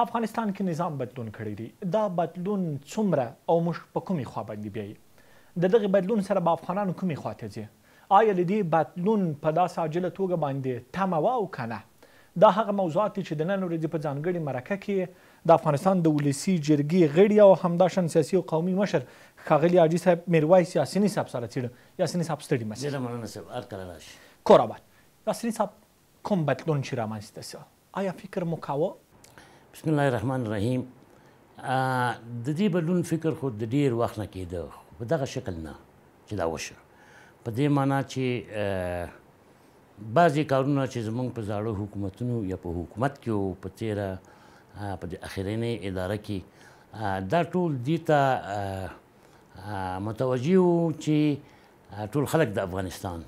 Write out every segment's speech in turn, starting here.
په افغانستان کې نظام بدلون کړی دی دا بدلون څومره او موږ په کومې خوا باندې بیایي د دغه بدلون سره به افغانان کومې خوا ته ځي آیا له دې بدلون په داسې عاجله توګه باندې تمه وه او که نه دا هغه موضوعات دي چې د نن ورځې په ځانګړې مرکه کې د افغانستان د ولسي جرګې غړي او همداشان سیاسي او قومي مشر ښاغلي حاجي صاحب میرویس یاسیني صاحب سره څېړه یاسیني صاحب ستړي مسله ډېره مننه صاحب هر کله راشي کور آباد یاسیني صاحب کوم بدلون چې رامنځته سو آیا فکر مو کاوه بسم الله الرحمن الرحیم د دې بدلون فکر خو د ډیر وخت نه کېده په دغه شکل نه چې دا وشه په دې معنی چې بعضی کارونه چې زمونږ په زاړه حکومتونو یا په حکومت کې او په تیره په د اخرینې اداره کې دا ټول دې ته متوجه وو چې ټول خلک د افغانستان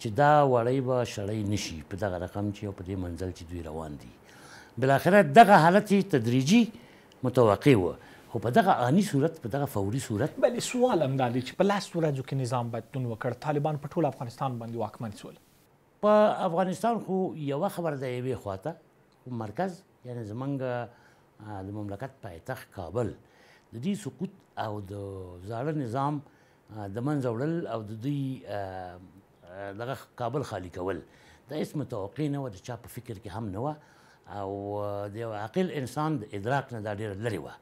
چې دا وړی به شړی نشي په دغه رقم چې او په دې منزل چې دوی روان دي بل اخره دغه حالت تدریجي متوقع و خو په دغه آني صورت په دغه فوري صورت بلې سوال هم دا دی چې په لاسو ورځو کې نظام بدلون وکړ طالبان په ټول افغانستان باندې واکمن شول په افغانستان خو یو خبر د یوې خواته مرکز یعنی زمونږ د مملکت پایتخت کابل د دې سقوط او د زاړه نظام د منځه وړل او د دوی دغه کابل خالی کول دا هیڅ متوقع نه و د چا په فکر کې هم نه وه او د یو عاقل انسان د ادراک نه دا ډیره لرې وه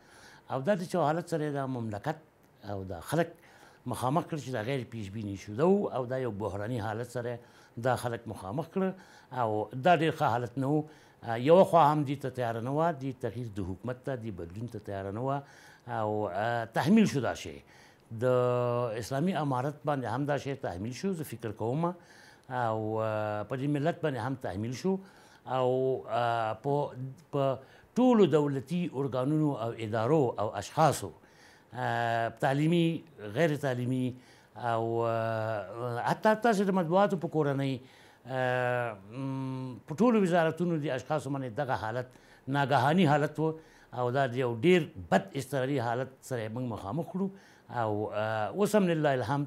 او دا د چې حالت سره دا مملکت او دا خلک مخامخ کړ چې دا غیر پیش بینی شده و او دا یو بحراني حالت سره دا خلک مخامخ کړ او دا ډیر ښه حالت نه و یو خوا هم دې ته تیاره نه وه دې تغییر د حکومت ته دې بدلون ته تیاره نه وه او تحمیل شو دا شی د اسلامي امارت باندې هم دا شی تحمیل شو زه فکر کوم او په دې ملت باندې هم تحمیل شو او په په ټولو دولتي ارګانونو او ادارو او اشخاصو تعلیمي غیر تعلیمي او حتی تاسو د مطبوعاتو په کورنۍ په ټولو وزارتونو د اشخاصو باندې دغه حالت ناګهاني حالت و او دا یو ډیر بد اضطراري حالت سره موږ مخامخ کړو او اوس هم لله الحمد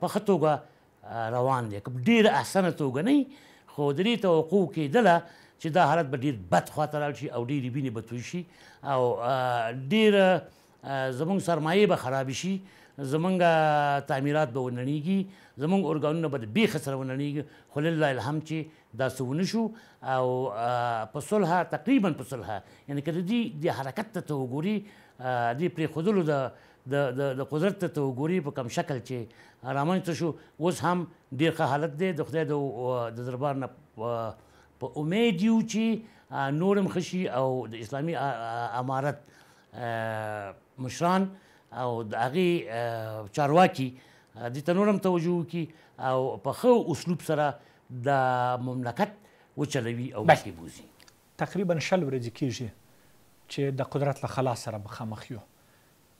په ښه توګه روان دی ډېر احسنه توګه نه خو د دې توقع کېدله چې دا حالت به ډېر بد خواته لاړ شي او ډېرې وینې به توی شي او ډېر زموږ سرمایې به خراب شي زمونږ تعمیرات به ونړېږي زمونږ ارګانونه به د بېخه سره ونړېږي خو لله الحمد چې دا څه ونه شو او په صلحه تقریبا په صلحه یعنې که د دې د حرکت ته ته وګوري دې پرېښودلو د د د د قدرت ته وګوري په کم شکل چې رامنځته شو اوس هم ډېر ښه حالت دی د خدای د دربار نه په امید یو چې نور هم ښه شي او د اسلامي امارت مشران او د هغې چارواکي دې ته نور هم توجه وکړي او په ښه اسلوب سره د مملکت وچلوي او مخکې بوزي تقریبا شل ورځې کېږي چې د قدرت له خلاص سره مخامخ یو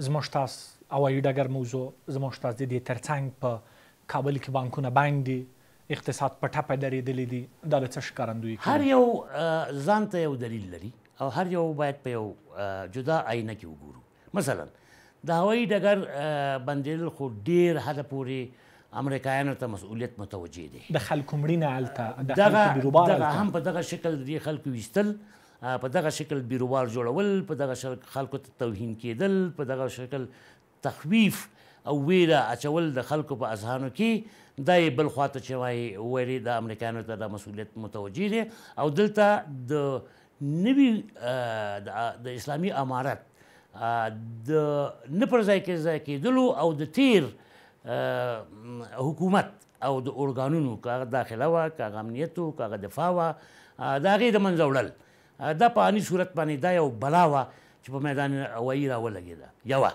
زموږ تاسو اوایي ډګر موضوع زموږ تاسو د دې ترڅنګ په کابل کې بانکونه بند دي اقتصاد په ټپه درېدلی دی دا له څه ښکارندوی هر یو ځانته یو دلیل لري او هر یو باید په یو جدا آینه کې وګورو مثلا د هوایي ډګر بندیدل خو ډیر حد پورې امریکایانو ته مسؤلیت متوجه دی د خلکو مړینه هلته دغه هم په دغه شکل دې خلکو ویستل په دغه شکل بیروبار جوړول په دغه شکل خلکو ته توهین کېدل په دغه شکل تخویف او ویره اچول د خلکو په اذهانو کې دا یې بل خواته چې وایي ویرې د امریکایانو ته دا مسؤلیت متوجه دی او دلته د نوي د اسلامي امارت د نه پر ځای کې ځای کېدلو او د تیر حکومت او د اورګانونو کاغه داخله وه کاغه امنیت وو کاغه دفاع وه د هغې د منځه وړل دا په اني صورت باندې دا یو بلا وه چې په میدان هوایي راولګېده یوه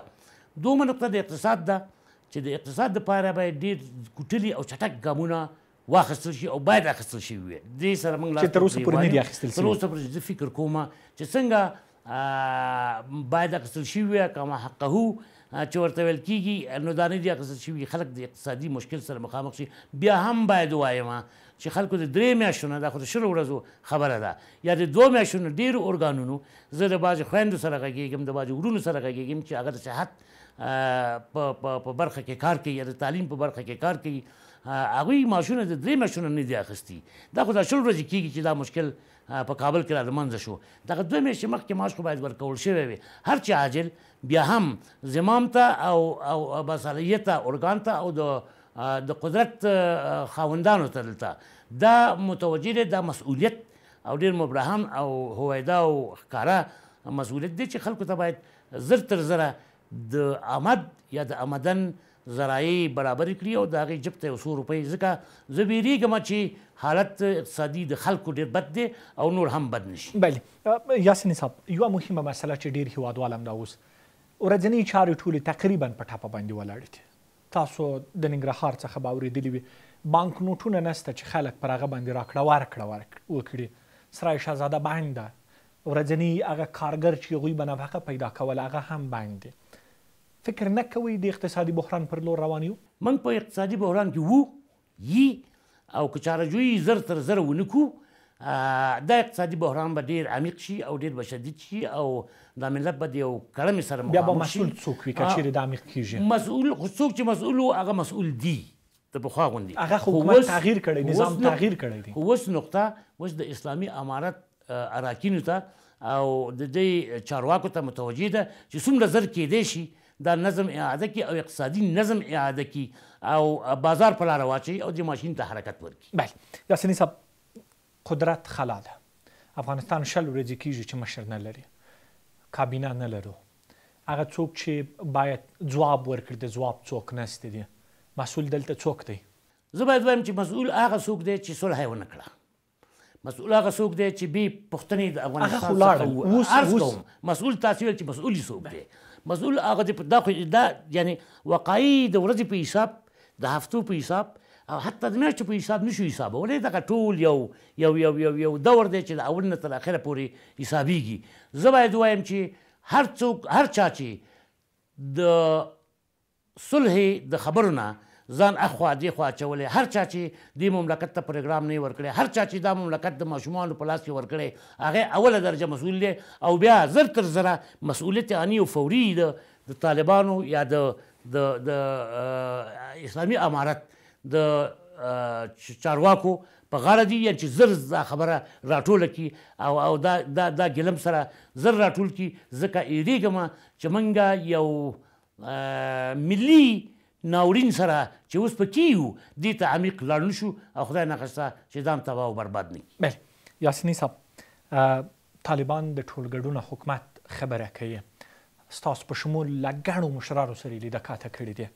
دومه نقطه د اقتصاد ده چې د اقتصاد دپاره باید ډېر کوټلي او چټک ګامونه واخیستل شي او باید اخیستل شي وي دې سره موږ چې تر اوسه پورې نه دي اخیستل شوي تر اوسه پورې زه فکر کوم چې څنګه باید اخیستل شي وي کما حقه چې ورته ویل کیږي نو دا نه دي اخیستل شوي خلک د اقتصادي مشکل سره مخامخ شي بیا هم باید ووایم چې خلکو د درې میاشتو نه دا خو د شلو ورځو خبره ده یا د دوه میاشتو نه ډېرو ارګانونو زه د بعضې خویندو سره غږېږم د بعضې ورونو سره غږېږم چې هغه د صحت په برخه کې کار کوي یا د تعلیم په برخه کې کار کوي هغوی ماشونه د درې میاشتو نه نه دي اخیستي دا خو دا شل ورځې کېږي چې دا مشکل په کابل کې را لمنځه شو دغه دوه میاشتې مخکې معاش خو باید ورکول شوی وي هر چې عاجل بیا هم زمام ته او او باصلاحیته ارګان ته او د د قدرت خاوندانو ته دلته دا متوجه دی دا مسؤلیت او ډیر مبرهن او هویدا او ښکاره مسؤلیت دی چې خلکو ته باید زر تر زره د آمد یا د آمدن ذرایع برابر کړي او د هغې جب ته یو څو روپۍ ځکه زه ویرېږم چې حالت اقتصادي د خلکو ډېر بد دی او نور هم بد نشي بله یاسین صاحب یوه مهمه مسله چې ډېر هیوادوال همدا اوس ورځنۍ چارې ټولې تقریبا په ټاپه باندې ولاړې دي تاسو د ننګرهار څخه باورېدلی وي بانک نوټونه نسته چې خلک پر هغه باندې راکړه ورکړه وکړي سرای شهزاده باندې ده ورځنی هغه کارګر چې غوی بنفقه پیدا کول هغه هم باندې فکر نه کوي د اقتصادي بحران پر لور روان یو من په اقتصادي بحران کې وو یي او که چارجوی زر تر زر ونکو دا اقتصادي بحران به ډیر عمیق شي او ډیر به شدید شي او دا ملت به د یو کړمې سره مخامخ شي بیا به مسؤول څوک وي که چیرې دا عمیق کیږي مسؤول څوک چې مسؤول وو هغه مسؤول دی د پخوا غوندي هغه حکومت تغییر کړی نظام تغییر کړی دی اوس نقطه اوس د اسلامي امارت اراکینو ته او د دې چارواکو ته متوجه ده چې څومره زر کېدی شي دا نظم اعاده کی او اقتصادي نظم اعاده کی او بازار په لار واچي او د ماشين ته حرکت ورکړي بله یاسین صاحب قدرت خلا ده افغانستان شل ورځې کیږي چې مشر نه لري کابینه نه لرو هغه څوک چې باید جواب ورکړي د جواب څوک نسته دي مسول دلته څوک دی زه باید وایم چې مسول هغه څوک دی چې صلح یې ونکړه مسول هغه څوک دی چې بي پښتنې د افغانستان څخه وو مسول تاسو چې مسول څوک دی مسول هغه د دا یعنی وقایي د ورځې په حساب د هفتو په حساب او حتی د میاشتو په حساب نشو حسابولی دغه ټول یو یو یو یو یو دور دی چې د اول نه تر اخره پورې حسابیږي زه باید ووایم چې هر څوک هر چا چې د صلحې د خبرو نه ځان اخوا دی خوا چولې هر چا چې د مملکت ته پروګرام نه ورکړي هر چا چې دا مملکت د ماشومان په لاس کې ورکړي هغه اوله درجه مسؤل دی او بیا زر تر زره مسؤلیت انی او فوري د طالبانو یا د د د اسلامي امارت د چارواکو په غاړه دي چې زر دا خبره راټوله کی او او دا دا دا ګلم سره زر راټول کی ځکه ایریګم چې منګه یو ملی ناورین سره چې اوس په کیو دې ته عمیق لاړ شو او خدای نه خسته چې دام تباہ او برباد نه بل یاسین صاحب طالبان د ټولګډونه حکومت خبره کوي ستاسو په شمول لګړو مشرارو سره لیدکاته کړې دي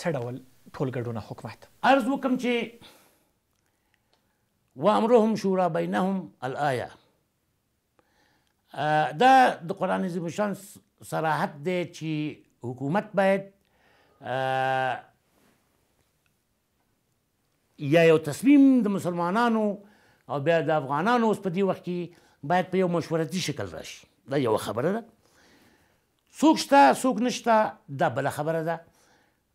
څه ډول ټولګډونه حکومت عرض وکم چې وامرهم شورا بینهم الايه دا د قران عظیم شان صراحت دی چې حکومت باید یا یو تصمیم د مسلمانانو او بیا د افغانانو اوس په دې وخت کې باید په یو مشورتي شکل راشي دا یو خبره ده څوک شته څوک نشته دا بله خبره ده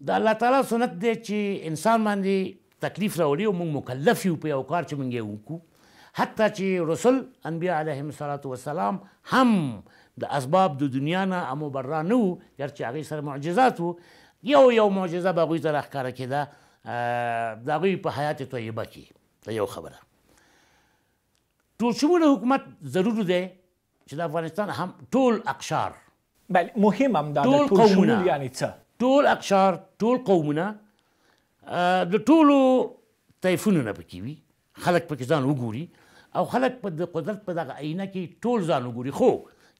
د الله تعالی سنت دی چې انسان باندې تکلیف راولي او موږ مکلف یو په یو کار چې موږ یې وکړو حتی چې رسول انبیا علیهم الصلات والسلام هم د اسباب د دنیا نه امو برا نه وو ګرچې هغوی سره معجزات وو یو یو معجزه به هغوی ته راښکاره کېده د هغوی په حیات طیبه کې دا یو خبره ټولشموله حکومت ضرور دی چې د افغانستان هم ټول اقشار بله مهم هم دا ټول قومونه یعنی څه ټول اقشار ټول قومونه د ټولو طیفونونه پکې وي خلک پکې ځان وګوري او خلک په د قدرت په دغه عینه کې ټول ځان وګوري خو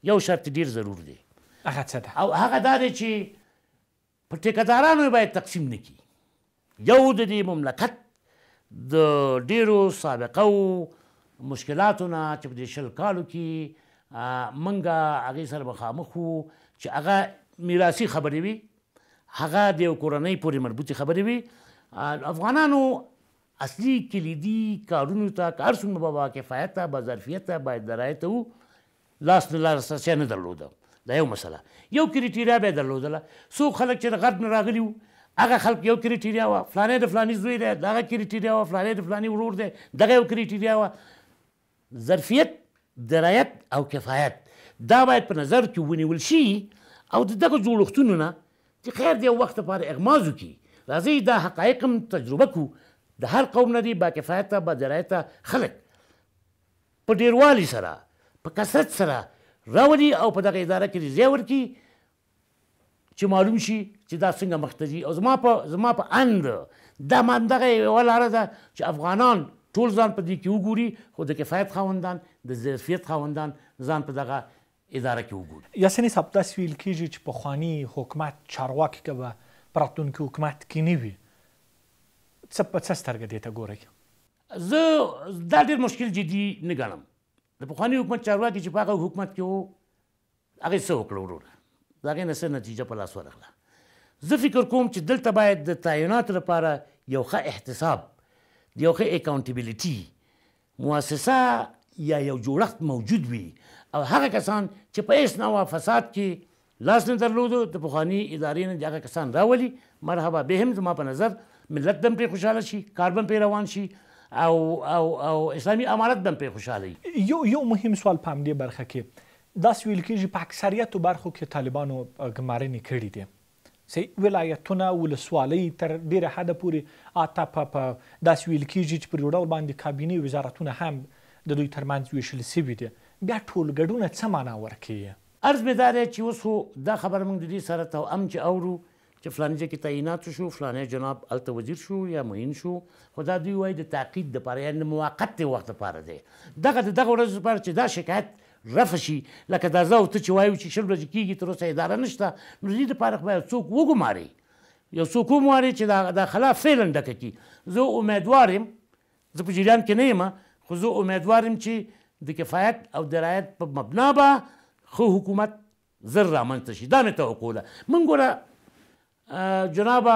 یو شرط ډیر ضرور دی هغه څه ده او هغه دا دی چې په ټیکدارانو باید تقسیم نکي یو د دې مملکت د ډیرو سابقه او مشکلاتونه چې په شل کالو کې منګه هغه سره مخامخ وو چې هغه میراثي خبرې وي هغه د یو کورنۍ پورې مربوطې خبرې وي افغانانو اصلي کلیدي کارونو ته که هر څومره به واقفیت ته به ظرفیت ته به درایت وو لاس نه لاسرسی نه درلوده دا یو مسله یو کرټیریا به یې درلودله څوک خلک چې د غرب نه راغلي وو هغه خلک یو کرټیریا وه فلانی د فلانی زوی دی د هغه کرټیریا وه فلانی د فلانی ورور دی دغه یو کرټیریا وه ظرفیت درایت او کفایت دا باید په نظر کې ونیول شي او د دغه جوړښتونو نه چې خیر دی وخت لپاره اغماز وکړي راځئ دا حقایق هم تجربه کړو د هر قوم نه دي باکفایته باجرایته خلک په ډیروالي سره په کثرت سره راولي او په دغه اداره کې ځای ورکړي چې معلوم شي چې دا څنګه مخته ځي او زما په زما په اند دا من دغه یوه لاره ده چې افغانان ټول ځان په دې کې وګوري خو د کفایت خاوندان د ظرفیت خاوندان ځان په دغه اداره کې وګورو یاسین صاحب داسې ویل کیږي چې پخوانی حکومت چارواکي که به په راتلونکي حکومت کې نه وي څه په څه سترګه دې ته ګورئ زه دا ډېر مشکل جدي نه ګڼم د پخوانی حکومت چارواکي چې په هغه حکومت کې وو هغې څه وکړه وروره د هغې نه څه نتیجه په لاس ورغله زه فکر کوم چې دلته باید د تعینات لپاره یو ښه احتساب یو ښه اکاونټیبلیټي مؤسسه یا یو جوړښت موجود وي او هغه کسان چې په هیڅ نوع فساد کې لاس نه درلودو د پخواني ادارې نه هغه کسان راولي مرحبا به هم زما په نظر ملت دم پرې خوشحاله شي کار بم پرې روان شي او او او اسلامي امارت دم پرې خوشحاله یو یو مهم سوال په همدې برخه کې دا ویل کېږي په اکثریتو برخو کې طالبانو ګمارنې کړي دي سي ولایتونه ولسوالۍ تر ډیره حد پورې اته په داس ویل کېږي چې پر یو ډول باندې کابینه وزارتونه هم د دوی ترمنځ ویشل سوي دي بیا ټولګډونه څه معنا ورکوي عرض مې دا دی چې اوس خو دا خبره موږ د دې سره توام چې اورو چې فلانه ځای کې تعینات شو فلانه جناب هلته وزیر شو یا معین شو خو دا دوی وایي د تعقید دپاره یعنې د موقت وخت دپاره دی دغه د دغه ورځو دپاره چې دا شکایت رفع شي لکه دا زه او ته چې وایو چې شل ورځې کېږي تر اوسه اداره نشته نو دې دپاره خو باید څوک وګماري یو څوک ومواري چې دا دا خلاف فعلا ډکه کړي زه امیدوار یم زه په جریان کې نه یم خو زه امیدوار یم چې د کفایت او درایت په مبنا به خو حکومت زر رامنځته شي دا مې توقع ده موږ ګوره جنابه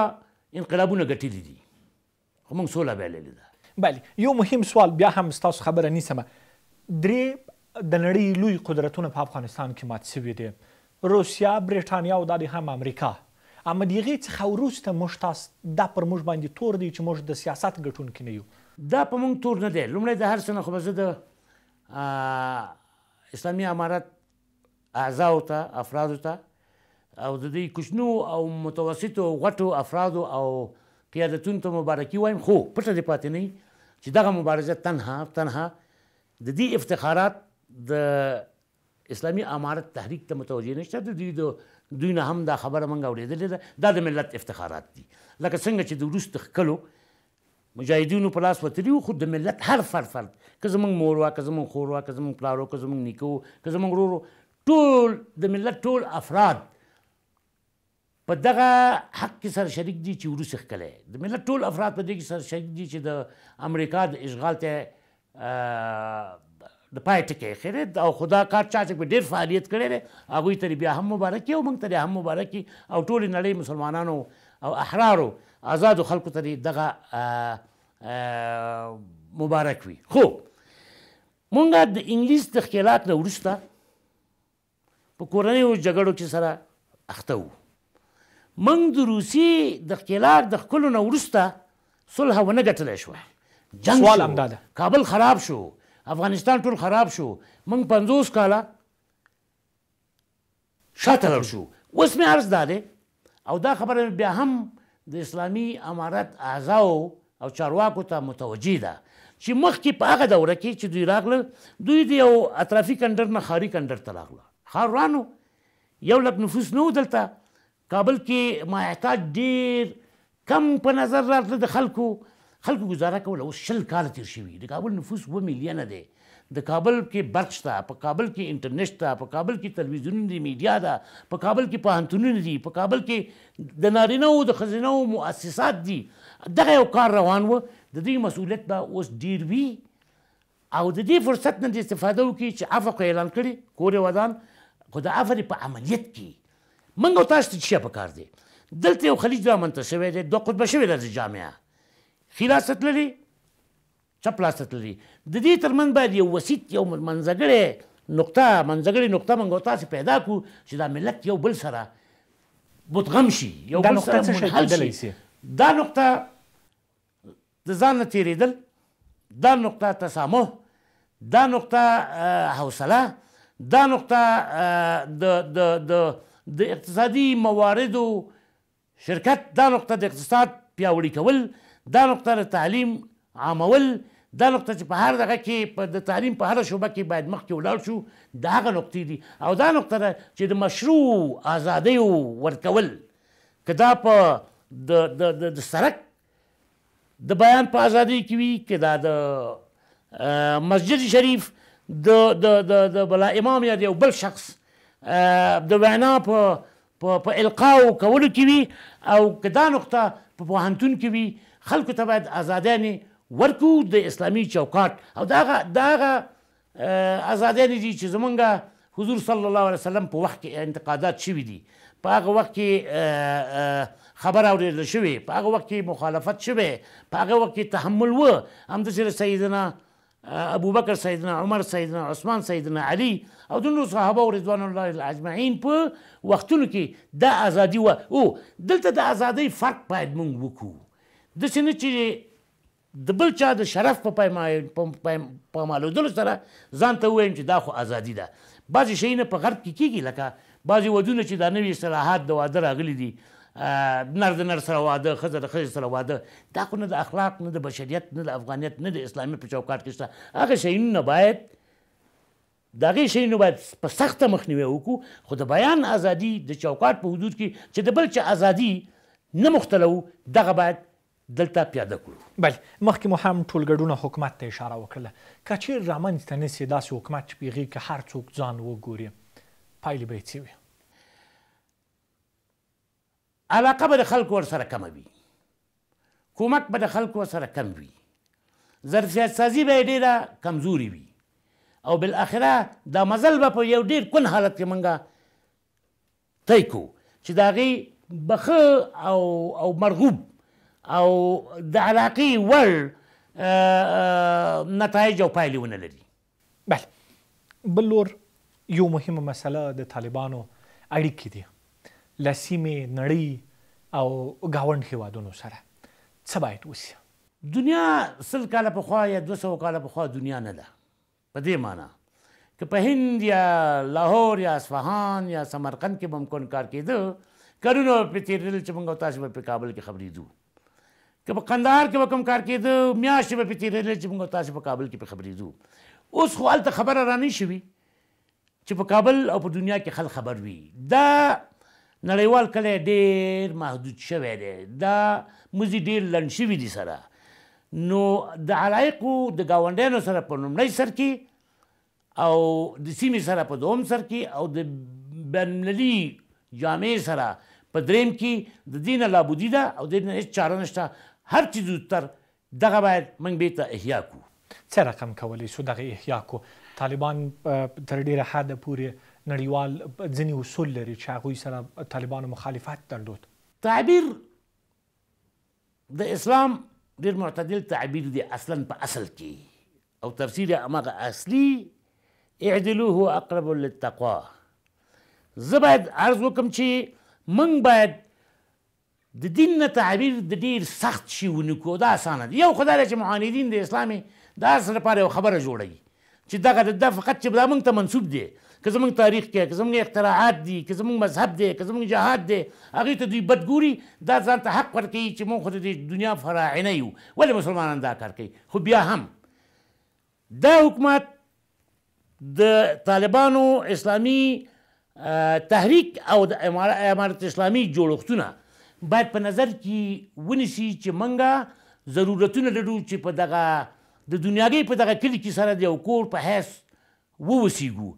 انقلابونه ګټلي دي خو موږ سوله بیللې ده بله یو مهم سوال بیا هم ستاسو خبره نیسمه درې د نړۍ لوی قدرتونه په افغانستان کې مات سوي دي روسیا برېټانیا او دا هم امریکا اما د هغې څخه وروسته موږ تاسو دا پر موږ باندې تور دی چې موږ د سیاست ګټونکي نه یو دا په موږ تور نه دی لومړی د هر څه نه خو به زه د اسلامي امارت اعضاو ته افرادو ته او د دې کوچنو او متوسطو غټو افرادو او قیادتونو ته مبارکي وایم خو پټه دې پاتې نه چې دغه مبارزه تنها تنها د دې افتخارات د اسلامي امارت تحریک ته متوجه نشته د دوی د دوی نه هم دا خبره مونږ اورېدلې ده دا د ملت افتخارات دي لکه څنګه چې د وروسته ښکلو مجاهدینو په لاس وتلي وو خو د ملت هر فرد فرد که زمونږ مور وه که زمونږ خور وه که زمونږ پلار وه که زمونږ نیکه وو که زمونږ ورور ټول د ملت ټول افراد په دغه حق کې سره شریک دي چې وروسې ښکلی د ملت ټول افراد په دې کې سره شریک دي چې د امریکا د اشغال ته د پای ټکی خیرت او خدا کار چا چې ډیر فعالیت کړی دی هغوی ته بیا هم مبارکي او موږ ته هم مبارکي او ټولې نړۍ مسلمانانو او احرارو آزادو خلکو ته دغه مبارک وي خو مونږه د انګلیس د خیالات نه ورسته په کورنیو جګړو کې سره اخته وو مونږ د روسي د خیالات د خپل نه ورسته صلح ونه ګټلای شو جنگ سوال همدا ده کابل خراب شو افغانستان ټول خراب شو مونږ 50 کاله شاته لر شو اوس مې عرض داده او دا خبره بیا هم د اسلامي امارت اعضاو او چارواکو ته متوجه ده چې مخکې په هغه دوره کې چې دوی راغله دوی د یو اطرافي کندر نه ښاري کندر ته راغله ښاروانو یو لک نفوس نه دلته کابل کې ما اعتاد ډیر کم په نظر راتله د خلکو خلکو گزاره کوله اوس شل کاله تیر شوي د کابل نفوس و میلیونه دی د کابل کې برق شته په کابل کې انټرنیټ شته په کابل کې تلویزیون دی میډیا ده په کابل کې پوهنتونونه دي په کابل کې د نارینه او د ښځینه مؤسسات دي دغه یو کار روان و د دوی مسؤلیت به اوس ډیر وي او د دې فرصت نه استفاده وکړي چې عفو اعلان کړي کور یې ودان خو د عفو په عملیت کې موږ او تاسو ته څه پکار دی دلته یو خلیج رامنځته شوی دی دوه قطبه شوې ده د جامعه ښي لاس ته تللي چپ لاس ته تللي د دې ترمنځ باید یو وسیط یو منځګړې نقطه منځګړې نقطه موږ تاسې پیدا کړو چې دا ملت یو بل سره مدغم شي یو بل سره منحل شي دا نقطه د ځان نه تیریدل دا نقطه تسامح دا نقطه حوصله دا نقطه د د د د اقتصادي مواردو شرکت دا نقطه د اقتصاد پیاوړي کول دا نقطه د تعلیم عامول دا نقطه چې په هر دغه کې په د تعلیم په هر شوبه کې باید مخکې ولاړ شو دا هغه نقطې دي او دا نقطه ده چې د مشروع ازادۍ ورکول که دا په د د د سړک د بیان په ازادي کې وي کې دا د مسجد شریف د د د د بلا امام یا یو بل شخص د وینا په په په القا او کولو کې وي او کدا نقطه په پوهنتون کې وي خلکو ته باید آزادانه ورکو د اسلامي چوکاټ او داغه داغه آزادانه دي چې زمونږه حضور صلی الله علیه وسلم په وخت کې انتقادات شوي دي په هغه وخت کې خبر اوریدل شوې په هغه وخت کې مخالفت شوې په هغه وخت کې تحمل و همداسې سیدنا ابوبکر سیدنا عمر سیدنا عثمان سیدنا علی او دونو صحابه او رضوان الله الاجمعین په وختونو کې دا ازادي و او دلته د ازادۍ فرق باید موږ وکړو د څه چې د بل چا د شرف په پامالودلو سره ځان ته ووایم چې دا خو ازادي ده بعضې شیونه په غرب کې کیږي لکه بعضې ودونه چې دا نوي اصلاحات د واده راغلي دي نر د نر سره واده ښځه د ښځې سره واده دا خو نه د اخلاق نه د بشریت نه د افغانیت نه د اسلامي په چوکاټ کې شته هغه شیونه باید د هغې شیونو باید په سخته مخنیوی وکړو خو د بیان ازادي د چوکاټ په حدود کې چې د بل چا ازادي نه مختلو دغه باید دلته پیاده کړو بل مخکې مو هم ټولګډونه حکومت ته اشاره وکړله که چیرې رامنځته نه سي داسې حکومت چې په هغې کې هر څوک ځان وګوري پایلې به یې څه وي علاقه به د خلکو ورسره کمه وي کومک به د خلکو سره کم وي ظرفیت سازي به یې ډېره کمزوري وي او بالاخره دا مزل به په یو ډېر کن حالت کې منګه طی کړو چې د هغې بخه او او مرغوب او د علاقې وړ نتایج او پایلې ونه لري بله بل لور یو مهمه مسله د طالبانو اړیکې دي لسیمې نړۍ او گاوند هیوادونو سره څه باید وشي دنیا سل کاله پخوا یا دو سو کاله پخوا دنیا نه ده په دې معنی که په هند یا لاهور یا اصفهان یا سمرقند کې به هم کار کېده کلونه به پرې تېرېدل چې موږ او تاسې به په کابل کې خبرېدو که په قندهار کې به کوم کار کېده میاشتې به پرې تېرېدلې چې موږ او تاسې په کابل کې پرې خبرېدو اوس خو هلته خبره را نه شوي چې په کابل او په دنیا کې خل خبر وي دا نړیوال کلی ډیر محدود شوی دی دا مزي ډیر لنډ شوي دي سره نو د علایقو د گاونډیانو سره په لومړی سر کې او د سیمې سره په دوم سر کې او د بینالمللي جامعې سره په دریم کې د دین لابودی ده او د دین هیڅ چاره نشته هر چې زودتر دغه باید موږ بیرته احیا کړو څه رقم کولی شو دغه احیا کړو طالبان تر ډیره حده پورې نړیوال ځینی اصول لري چې هغه سره طالبانو مخالفت درلود تعبیر د اسلام ډیر معتدل تعبیر دی اصلا په اصل کې او تفسیر هغه اصلي اعدلو هو اقرب للتقوا زه باید عرض وکم چې موږ باید د دین نه تعبیر د ډیر سخت شي ونکو دا اسانه دی یو خدای چې معاندین د اسلامي دا سره لپاره خبره جوړي چې دغه د فقط چې دا موږ ته منسوب دی که زمونږ تاریخ کې که زمونږ اختراعات دي که زمونږ مذهب دی که زمونږ جهاد دی هغې ته دوی بد ګوري دا ځان ته حق ورکوي چې مونږ خو د دنیا فراعنه یو ولې مسلمانان دا کار کوي خو بیا هم دا حکومت د طالبانو اسلامي تحریک او د امارت اسلامي جوړښتونه باید په نظر کې ونیسي چې منګه ضرورتونه لرو چې په دغه د دنیاګۍ په دغه کلي کې سره د یو کور په حیث ووسیږو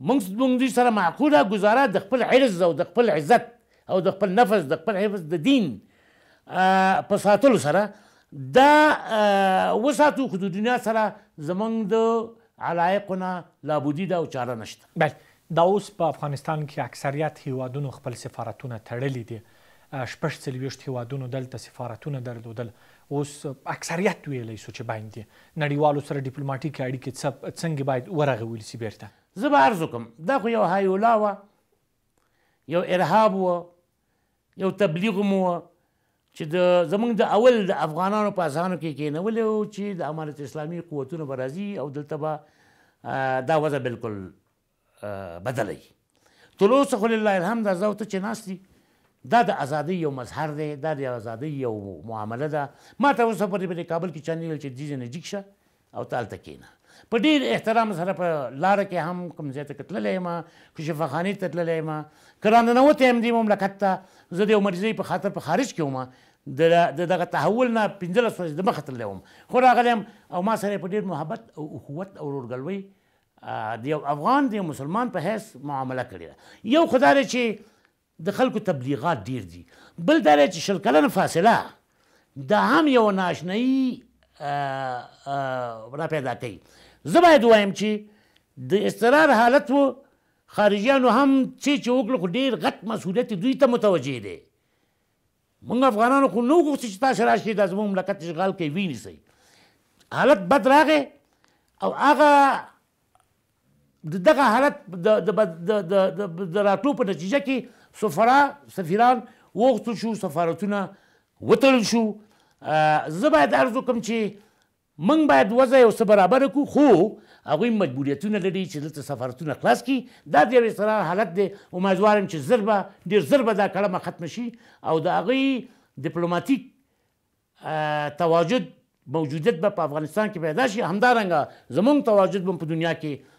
موږ موږ سره معقوله گزاره د خپل عرض او د خپل عزت او د خپل نفس د خپل حفظ د دین په ساتلو سره دا وساتو خو د دنیا سره زمونږ د علایقو نه لابودي ده او چاره نشته بله دا اوس په افغانستان کې اکثریت هیوادونو خپل سفارتونه تړلي دي شپږ څلوېښت هیوادونو دلته سفارتونه درلودل اوس اکثریت ویلی سو چې باندې نړیوالو سره ډیپلوماټیکې اړیکې څنګه باید ورغول سي بیرته زه به عرض وکم دا خو یو هایولا وه یو ارهاب وه یو تبلیغ مو وه چې د زمونږ د اول د افغانانو په اذهانو کې کېنولی و چې د امارت اسلامي قوتونه به راځي او دلته به دا وضع بالکل بدلی تر اوسه خو لله الحمد زه او ته چې ناست دا د ازادۍ یو مظهر دی دا د ازادۍ یو معامله ده ما ته اوسه پورې په کابل کې چا نه ویل چې دې ځای نه جګ شه او ته هلته کښېنه په ډیر احترام سره په لار کې هم کوم ځای ته کتللی یم کشفه خانې ته تللی یم که راننوتی یم دې مملکت ته زه د یو مریضۍ په خاطر په خارج کې وم د دغه تحول نه پنځلس ورځې دمخه تللی وم خو راغلی یم او ما سره یې په ډېر محبت او اخوت او ورورګلوۍ د یو افغان د یو مسلمان په حیث معامله کړې ده یو خو دا چې د خلکو تبلیغات ډیر دي بل دا چې شل کلنه فاصله دا هم یو ناشنایی را پیدا کوي زه باید وایم چې د استرار حالت و خارجیانو هم چې چې وکړو خو ډېر غټ مسؤلیت دوی ته متوجه دی موږ افغانانو خو نه وغوښتو چې تاسو راشئ دا زموږ مملکت اشغال کوي ونیسئ حالت بد راغی او هغه دغه حالت د راټو په نتیجه کې سفرا سفیران وغوښتل شو سفارتونه وتړل شو زه باید عرض وکړم چې موږ باید وضع یو څه برابره کړو خو هغوی مجبوریتونه لري چې دلته سفارتونه خلاص کړي دا د یو استقرار حالت دی امیدوار یم چې ژر به ډېر ژر به دا کړمه ختمه شي او د هغوی ډپلوماتیک تواجد موجودیت به په افغانستان کې پیدا شي همدارنګه زموږ تواجد به په دنیا کې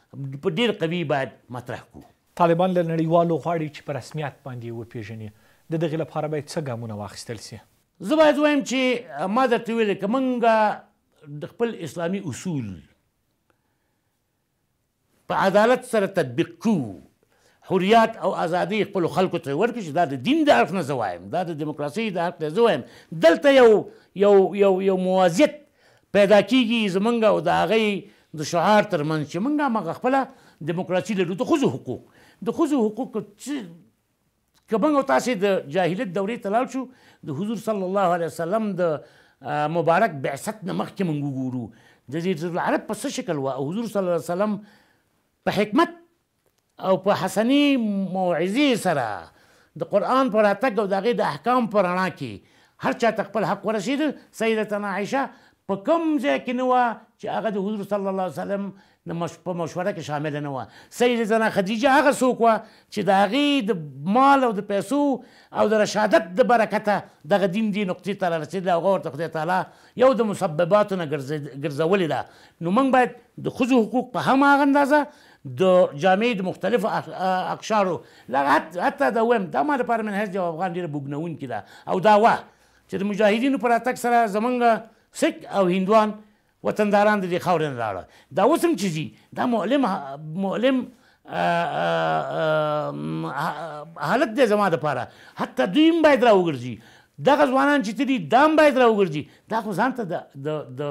په ډېر قوي باید مطرح کړو طالبان له نړیوالو غواړي چې په رسمیت باندې وپېژني د دغې لپاره باید څه ګامونه واخیستل سي زه باید ووایم چې ما درته ویلې که د خپل اسلامي اصول په عدالت سره تطبیق کوو حریات او ازادي خپل خلکو ته ورکړي چې دا د دین د حرف نه زوایم دا د دیموکراسي د حرف نه زوایم دلته یو یو یو یو موازیت پیدا کیږي زمونږ او د هغې د شعار ترمنځ چې موږ همغه خپله دیموکراسي لرو د ښځو حقوق د ښځو حقوق که موږ تاسې د جاهلیت دورې ته لاړ شو د حضور صلی الله علیه وسلم د مبارک بعثت نه مخکې موږ وګورو جزیرة العرب په څه شکل وه او حضور صلی الله علیه وسلم په حکمت او په حسني موعظې سره د قرآن په راتګ او د هغې د احکام په رڼا کې هر چا ته خپل حق ورسېده سیدتنا عایشه په کوم ځای کې نه وه چې هغه د حضور صلی الله علیه وسلم د مش په مشوره کې شامل نه و سیدنا خدیجه هغه څوک و چې د هغې د مال او د پیسو او د رشادت د برکته دغه دین دې نقطې ته رارسېدلی هغه ورته خدای تعالی یو د مسبباتو نه ګرځولې ده نو موږ باید د ښځو حقوق په هماغه اندازه د جامعې د مختلفو اقشارو لغه حتی دا ویم دا ما لپاره منهج د افغان ډېره بوږنوونکې ده او دا وه چې د مجاهدینو په راتګ سره زمونږ سک او هندوان وطنداران د دې خاورې نه راړه دا اوس هم چې ځي دا معلم معلم حالت دی زما دپاره حتی دوی هم باید راوګرځي دغه ځوانان چې ته دي دا هم باید راوګرځي دا خو ځان ته د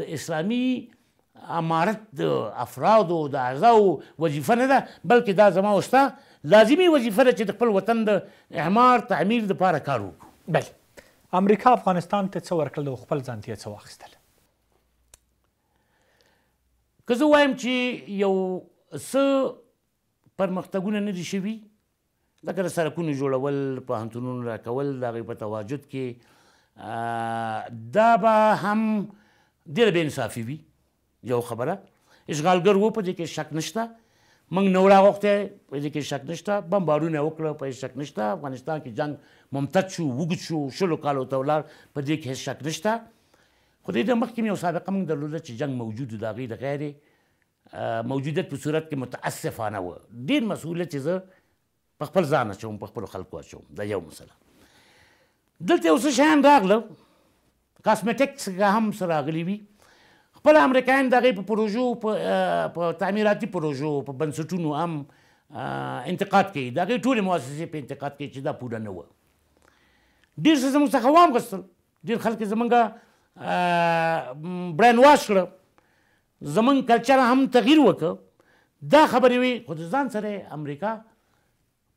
د اسلامي امارت د افرادو د اعضاو وظیفه نه ده بلکې دا زما وستا لازمی وظیفه ده چې د خپل وطن د اعمار تعمیر دپاره کار وکړو بله امریکا افغانستان ته څه ورکړل او خپل ځان ته یې څه واخیستل که زه وایم چې یو څه پرمختګونه نه دي شوي لکه د سرکونو جوړول پوهنتونونو راکول د هغې په تواجد کې دا به هم ډېره بې انصافي وي یو خبره اشغالګر وو په دې کې شک نشته موږ نو راغوښتی په دې کې شک نشته بمبارونه یې وکړه په شک نشته افغانستان کې جنگ ممتد شو وږد شو شلو کالو ته ولاړ په دې کې هېڅ شک نشته خو دې د مخکې یو سابقه موږ درلوده چې جنگ موجود و د هغې د غیر موجودیت په صورت کې متاسفانه وه ډېر مسؤلیت چې زه په خپل ځان اچوم په خپلو خلکو اچوم دا یو مسله دلته یو څه شیان راغله کاسمیټکس هم سره راغلي وي خپل امریکایان د هغې په پروژو په تعمیراتي پروژو په بنسټونو هم انتقاد کوي د هغې ټولې مؤسسې په انتقاد کوي چې دا پوره نه وه ډېر څه زموږ څخه وام غوښتل ډېر خلک زمونږ برین واش کړه زمونږ کلچر هم تغییر وکړه دا خبرې وي خو د ځان سره امریکا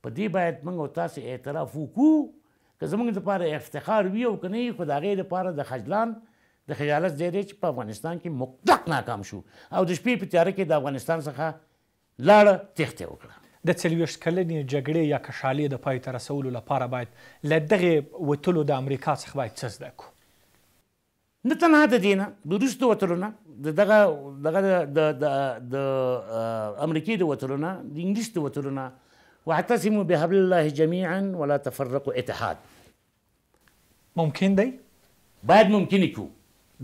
په دې باید موږ او تاسې اعتراف وکړو که زمونږ دپاره افتخار وي او که نه وي خو د هغې دپاره د خجلان د خجالت ځای دی چې په افغانستان کې مطلق ناکام شو او د شپې په تیاره کې د افغانستان څخه لاړه تېښتې وکړه د څلوېښت کلنې جګړې یا کشالې د پای ته رسولو لپاره باید له دغې وتلو د امریکا څخه باید څه زده کړو نه تنها د دینه وروسته وتلونه د دغه دغه د د د امریکې د وتلونه د انګلیس د وتلونه واعتصموا بحبل الله جميعا ولا تفرقوا اتحاد ممکن دی باید ممکن کو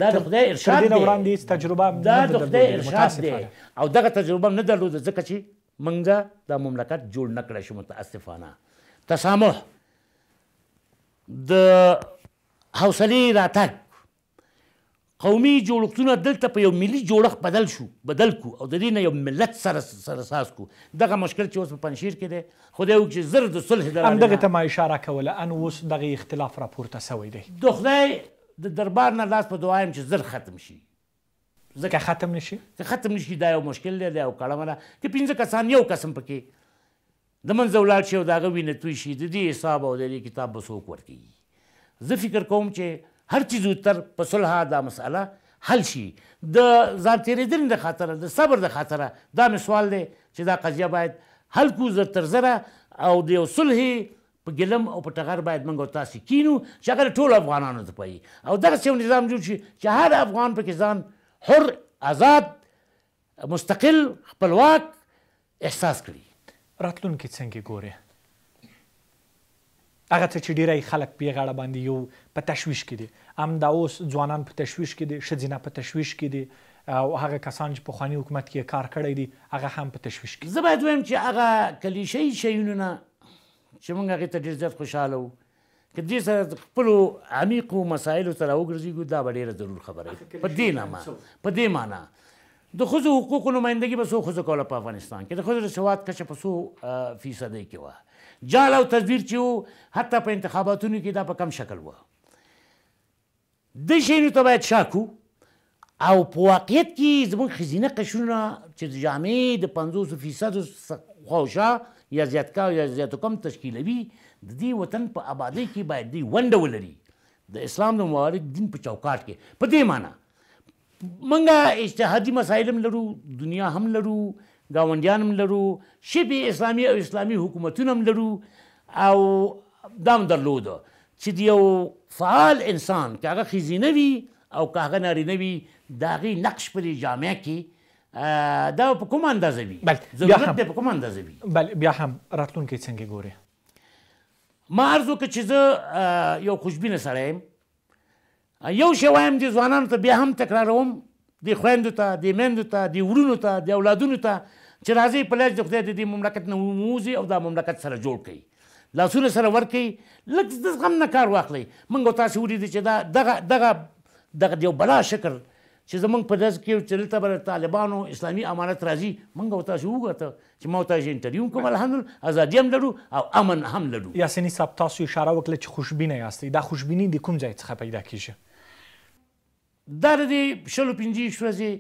دا د خدای ارشاد دی وړاندې تجربه دا د خدای ارشاد دی او دغه تجربه نه درلوده ځکه چې منګه د مملکت جوړ نکړه شو متاسفانه تسامح د حوصله راتګ قومي جوړښتونه دلته په یو ملي جوړښت بدل شو بدل کو او د دې نه یو ملت سره سره ساز کو دغه مشکل چې اوس په پنځیر کې دی خدای وکړي چې زر د صلح درانه همدغه ته ما اشاره کوله ان اوس دغه اختلاف راپورته سوی دی د خدای د دربار نه لاس په دعایم چې زر ختم شي ځکه ختم نشي که ختم نشي دا یو مشکل دی دا یو کلمه ده چې پنځه کسان یو قسم پکې د منځه ولاړ شي او د هغه وینه توی شي د دې حساب او د دې کتاب به څوک ورکوي زه فکر کوم چې هر چې زودتر په صلح دا مسأله حل شي د ځان تیرېدنې د خاطره د صبر د خاطره دا مې سوال دی چې دا قضیه باید حل کړو زر تر زره او د یو صلحې په ګلم او په ټغر باید موږ او تاسې کینو چې هغه ټول افغانانو ته پایي او دغسې یو نظام جوړ شي چې هر افغان پکې ځان حر آزاد مستقل خپلواک احساس کړي راتلونکي څنګه ګورئ هغه څه چې ډیری خلک په غاړه باندې یو په تشویش کې دي هم دا اوس ځوانان په تشویش کې دي شذینه په تشویش کې دي او هغه کسان چې په خاني حکومت کې کار کړی دي هغه هم په تشویش کې زه باید وایم چې هغه کلیشي شیونه نه چې موږ هغه ته ډیر زیات خوشاله وو که دې سره خپل عمیق او مسایل سره وګرځي دا به ډیره ضرور خبره په دې نه ما په دې معنا د خو حقوقو نمائندګي به سو خو کوله په افغانستان کې د خو د سواد کچه په سو فیصد کې وه جال او تزویر چې وو حتی په انتخاباتونو کې دا په کم شکل وو د شینو ته باید شاکو او په واقعیت کې زموږ خزینه قشونه چې د جامعې د 50 فیصد خوښه یا زیاتکا یا زیاتو کم تشکیلوي د دې وطن په آبادی کې باید دی ونډه ولري د اسلام د مبارک دین په چوکاټ کې په دې معنی منګه اجتهادي مسایل هم لرو دنیا هم لرو گاونډیان هم لرو شبه اسلامي او اسلامي حکومتونه هم لرو او دا هم درلوده چې د یو فعال انسان که هغه ښځینه وي او که هغه نارینه وي د هغې نقش په جامع کې دا په کوم اندازه وي بل ضرورت دی په کوم اندازه وي بل بیا هم راتلونکی څنګه ګوري ما ارزو که چې زه یو خوشبینه سړی یم یو شی وایم چې ځوانانو ته بیا هم تکراروم دی خويندو ته دی مندو ته دی ورونو ته دی اولادونو ته چې راځي په لږ د خدای د دې مملکت نه وموزي او دا مملکت سره جوړ کړي لاسونه سره ورکړي لږ د غم نه کار واخلئ موږ او تاسې ولیدل چې دا دغه دغه دغه د یو بلا شکل چې زمونږ په داس کې چې دلته به طالبانو اسلامي امانت راځي موږ او تاسو وګټه چې ما تاسو انټرویو کوم الحمدلله ازادي هم لرو او امن هم لرو یاسین صاحب تاسو اشاره وکړه چې خوشبینه یاستئ دا خوشبیني د کوم ځای څخه پیدا کیږي دا د دې شلو پنځه شوزې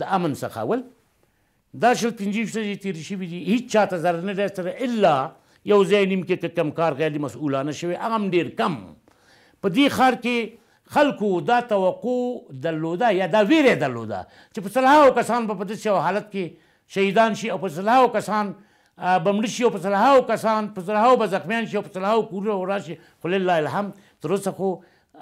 د امن څخه ول دا شل پنځه شوزې تیر شي دي هیڅ چاته ضرر نه رسره الا یو ځای نیم کې کم کار غیر مسؤلانه شوی هغه ډیر کم په دې خار کې خلکو دا توقع درلوده یا دا ویره درلوده چې په سلهاو کسان په دې حالت کې شهیدان شي او په سلهاو کسان بمړي شي او په سلهاو کسان په سلهاو به زخمیان شي او په سلهاو کورونه وراشي خو لله الحمد تر اوسه خو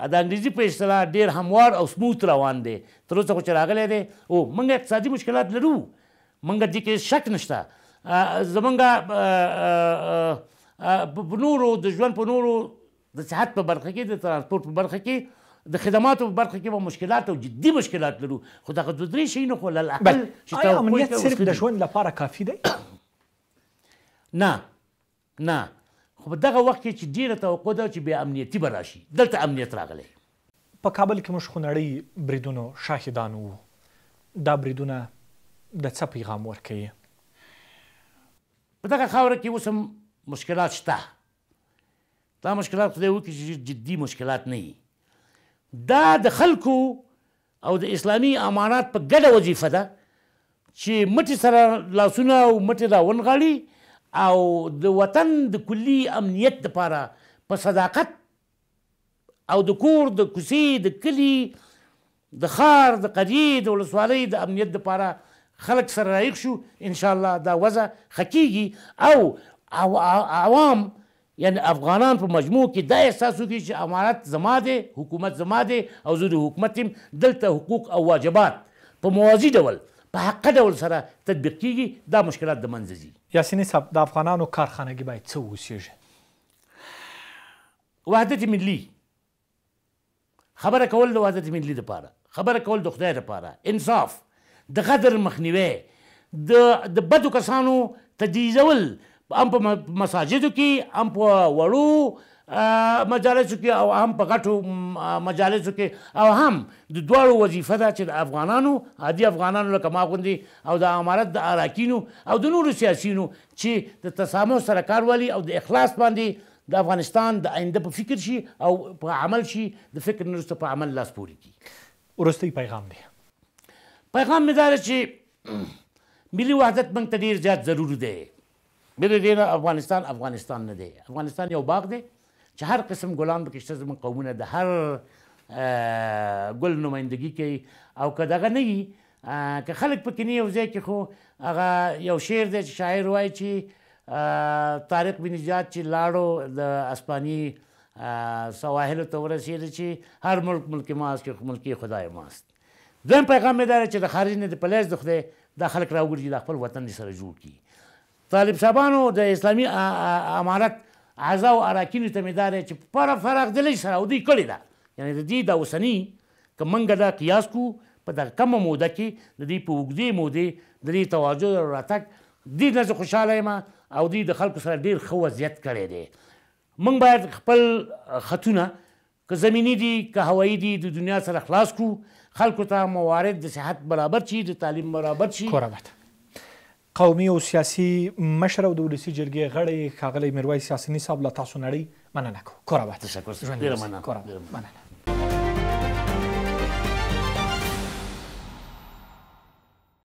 د انګریزي په اصطلاح ډیر هموار او سموت روان دی تر اوسه خو چې راغلی دی او موږ اقتصادي مشکلات لرو موږ دې کې شک نشته زمونږ په نورو د ژوند په نورو د صحت په برخه کې د ترانسپورت په برخه کې د خدماتو په برخه کې به مشکلات او جدي مشکلات لرو خو دغه دوه درې شیونه خو للاقل چې امنیت صرف د ژوند لپاره کافي دی نه نه خو په دغه وخت کې چې ډیره توقع ده چې بې امنیتي به راشي دلته امنیت راغلی په کابل کې موږ خونړۍ بریدونو شاهدان وو دا بریدونه د څه پیغام ورکوي په دغه خاوره کې اوس هم مشکلات شته دا مشکلات خدای وکړي چې جدي مشکلات نه وي دا د خلکو او د اسلامي امانات په ګډه وظیفه ده چې مټې سره لاسونه او مټې را ونغاړي او د وطن د کلی امنیت لپاره په صداقت او د کور د کوڅې د کلی د ښار د قریې د ولسوالۍ د امنیت لپاره خلک سره رایق شو ان شاء الله دا وضع خکېږي او او عوام یعنی افغانان په مجموع کې دا احساس وکړي چې امانت زما دی حکومت زما دی او زه د حکومت دلته حقوق او واجبات په موازي ډول په حق ډول سره تطبیق کیږي دا مشکلات د منځه ځي یاسین صاحب د افغانانو کارخانګي باید څه وسیږي وحدت ملي خبره کول د وحدت ملي لپاره خبره کول د خدای لپاره انصاف د غدر مخنیوي د د بدو کسانو تجیزول ام په مساجدو کې ام په وړو مجالسو کې او هم په غټو مجالسو کې او هم د دواړو وظیفه ده چې د افغانانو عادي افغانانو لکه ما غوندې او د امارت د اراکینو او د نورو سیاسینو چې د تسامح سره کار ولي او د اخلاص باندې د افغانستان د آینده په فکر شي او په عمل شي د فکر نرسته په عمل لاس پوري کی ورستي پیغام دی پیغام مې دا چې ملي وحدت موږ ته ډیر زیات ضروري دی بل دې افغانستان افغانستان نه دی افغانستان یو باغ دی چې هر قسم ګلان پکې شته زموږ قومونه د هر ګل نمایندګي کوي او که دغه نه وي که خلک پکې نه یو ځای کې خو هغه یو شعر دی چې شاعر وایي چې طارق بن زیاد چې لاړو د اسپاني سواحلو ته ورسېد چې هر ملک ملک ماست کې ملکی خدای ماست دویم پیغام مې دا چې د خارج نه د پلیس د خدای دا خلک راوګرځي د خپل وطن سره جوړ کړي طالب صاحبانو د اسلامي امارت عزا او اراکینو ته مې دا دی چې په پاره فراغدلۍ سره او دوی کړې ده یعنې د دې د اوسني که موږ دا قیاس کړو په دغه کمه موده کې د دې په اوږدې مودې د دې توازن راتګ دې نه زه خوشحاله یم او دوی د خلکو سره ډېر ښه وضعیت کړی دی موږ باید خپل خطونه که زمینی دي که هوایی دي د دنیا سره خلاص کړو خلکو ته موارد د صحت برابر شي د تعلیم برابر شي قومي او سیاسي مشر او د ولسی جرګې غړي ښاغلی میرویس یاسیني صاحب له تاسو نړۍ مننه کوم کور آباد تشکر ډیر مننه